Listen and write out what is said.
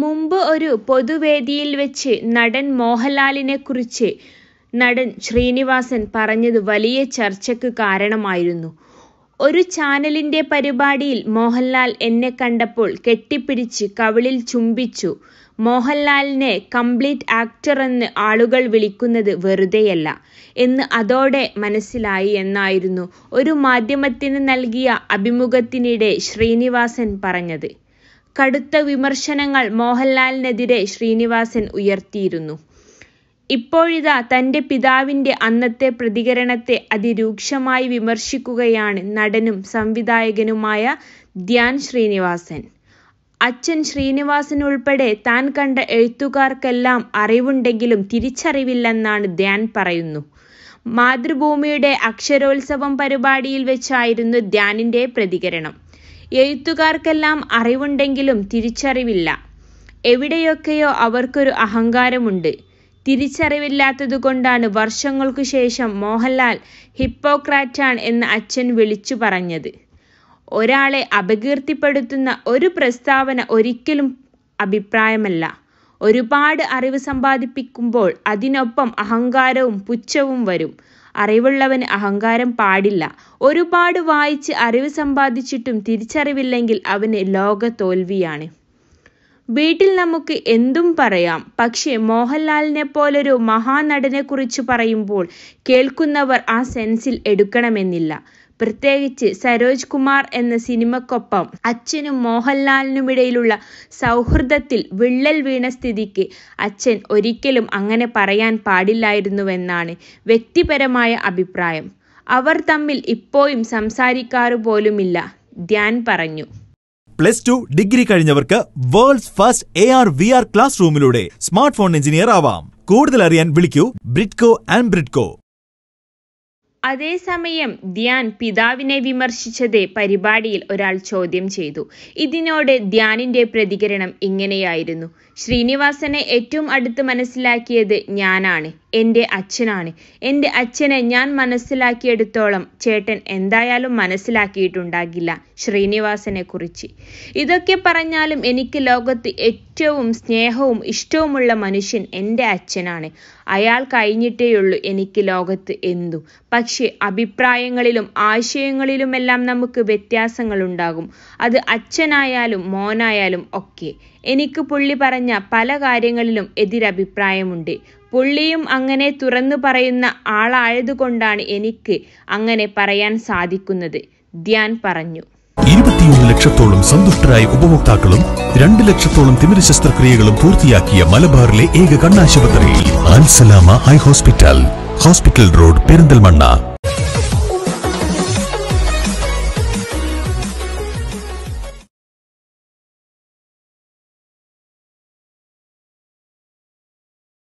മുമ്പ് ഒരു പൊതുവേദിയിൽ വെച്ച് നടൻ മോഹൻലാലിനെ കുറിച്ച് നടൻ ശ്രീനിവാസൻ പറഞ്ഞത് വലിയ ചർച്ചയ്ക്ക് കാരണമായിരുന്നു ഒരു ചാനലിന്റെ പരിപാടിയിൽ മോഹൻലാൽ എന്നെ കണ്ടപ്പോൾ കെട്ടിപ്പിടിച്ച് കവിളിൽ ചുംബിച്ചു മോഹൻലാലിനെ കംപ്ലീറ്റ് ആക്ടർ എന്ന് ആളുകൾ വിളിക്കുന്നത് വെറുതെയല്ല എന്ന് അതോടെ മനസ്സിലായി എന്നായിരുന്നു ഒരു മാധ്യമത്തിന് നൽകിയ അഭിമുഖത്തിനിടെ ശ്രീനിവാസൻ പറഞ്ഞത് കടുത്ത വിമർശനങ്ങൾ മോഹൻലാലിനെതിരെ ശ്രീനിവാസൻ ഉയർത്തിയിരുന്നു ഇപ്പോഴിതാ തന്റെ പിതാവിന്റെ അന്നത്തെ പ്രതികരണത്തെ അതിരൂക്ഷമായി വിമർശിക്കുകയാണ് നടനും സംവിധായകനുമായ ധ്യാൻ ശ്രീനിവാസൻ അച്ഛൻ ശ്രീനിവാസൻ ഉൾപ്പെടെ താൻ കണ്ട എഴുത്തുകാർക്കെല്ലാം അറിവുണ്ടെങ്കിലും തിരിച്ചറിവില്ലെന്നാണ് ധ്യാൻ പറയുന്നു മാതൃഭൂമിയുടെ അക്ഷരോത്സവം പരിപാടിയിൽ വെച്ചായിരുന്നു ധ്യാനിന്റെ പ്രതികരണം എഴുത്തുകാർക്കെല്ലാം അറിവുണ്ടെങ്കിലും തിരിച്ചറിവില്ല എവിടെയൊക്കെയോ അവർക്കൊരു അഹങ്കാരമുണ്ട് തിരിച്ചറിവില്ലാത്തതുകൊണ്ടാണ് വർഷങ്ങൾക്കു ശേഷം മോഹൻലാൽ ഹിപ്പോക്രാറ്റാൻ എന്ന് അച്ഛൻ വിളിച്ചു പറഞ്ഞത് ഒരാളെ അപകീർത്തിപ്പെടുത്തുന്ന ഒരു പ്രസ്താവന ഒരിക്കലും അഭിപ്രായമല്ല ഒരുപാട് അറിവ് സമ്പാദിപ്പിക്കുമ്പോൾ അതിനൊപ്പം അഹങ്കാരവും പുച്ഛവും വരും അറിവുള്ളവൻ അഹങ്കാരം പാടില്ല ഒരുപാട് വായിച്ച് അറിവ് സമ്പാദിച്ചിട്ടും തിരിച്ചറിവില്ലെങ്കിൽ അവന് ലോക തോൽവിയാണ് വീട്ടിൽ നമുക്ക് എന്തും പറയാം പക്ഷേ മോഹൻലാലിനെ പോലൊരു മഹാനടനെക്കുറിച്ച് പറയുമ്പോൾ കേൾക്കുന്നവർ ആ സെൻസിൽ എടുക്കണമെന്നില്ല പ്രത്യേകിച്ച് സരോജ് കുമാർ എന്ന സിനിമക്കൊപ്പം അച്ഛനും മോഹൻലാലിനുമിടയിലുള്ള സൗഹൃദത്തിൽ വിള്ളൽ വീണ സ്ഥിതിക്ക് അച്ഛൻ ഒരിക്കലും അങ്ങനെ പറയാൻ പാടില്ലായിരുന്നുവെന്നാണ് വ്യക്തിപരമായ അഭിപ്രായം അവർ തമ്മിൽ ഇപ്പോഴും സംസാരിക്കാറു പോലുമില്ല ധ്യാൻ പറഞ്ഞു പ്ലസ് ടു ഡിഗ്രി കഴിഞ്ഞവർക്ക് world's first A R V R class റൂമിലൂടെ സ്മാർട്ട് ഫോൺ എഞ്ചിനീയർ ആവാം കൂടുതൽ അറിയാൻ വിളിക്കൂ ബ്രിഡ്കോ ആൻഡ് ബ്രിഡ്കോ അതേസമയം ധ്യാൻ പിതാവിനെ വിമർശിച്ചത് പരിപാടിയിൽ ഒരാൾ ചോദ്യം ചെയ്തു ഇതിനോട് ധ്യാനിന്റെ പ്രതികരണം ഇങ്ങനെയായിരുന്നു ശ്രീനിവാസനെ ഏറ്റവും അടുത്ത് മനസ്സിലാക്കിയത് ഞാനാണ് എൻ്റെ അച്ഛനാണ് എൻ്റെ അച്ഛനെ ഞാൻ മനസ്സിലാക്കിയെടുത്തോളം ചേട്ടൻ എന്തായാലും മനസ്സിലാക്കിയിട്ടുണ്ടാകില്ല ശ്രീനിവാസനെ കുറിച്ച് ഇതൊക്കെ പറഞ്ഞാലും എനിക്ക് ലോകത്ത് ഏറ്റവും സ്നേഹവും ഇഷ്ടവുമുള്ള മനുഷ്യൻ എൻ്റെ അച്ഛനാണ് അയാൾ കഴിഞ്ഞിട്ടേയുള്ളൂ എനിക്ക് ലോകത്ത് എന്തു പക്ഷെ പക്ഷേ അഭിപ്രായങ്ങളിലും ആശയങ്ങളിലുമെല്ലാം നമുക്ക് ഉണ്ടാകും അത് അച്ഛനായാലും മോനായാലും ഒക്കെ എനിക്ക് പുള്ളി പറഞ്ഞ പല കാര്യങ്ങളിലും എതിരഭിപ്രായമുണ്ട് പുള്ളിയും അങ്ങനെ തുറന്നു പറയുന്ന ആളായതുകൊണ്ടാണ് എനിക്ക് അങ്ങനെ പറയാൻ സാധിക്കുന്നത് ധ്യാൻ പറഞ്ഞു ഇരുപത്തിയൊന്ന് ലക്ഷത്തോളം സന്തുഷ്ടരായ ഉപഭോക്താക്കളും രണ്ട് ലക്ഷത്തോളം തിമിര ശസ്ത്രക്രിയകളും പൂർത്തിയാക്കിയ മലബാറിലെ ഏക കണ്ണാശുപത്രി Alsalama eye hospital hospital road Perinthalmanna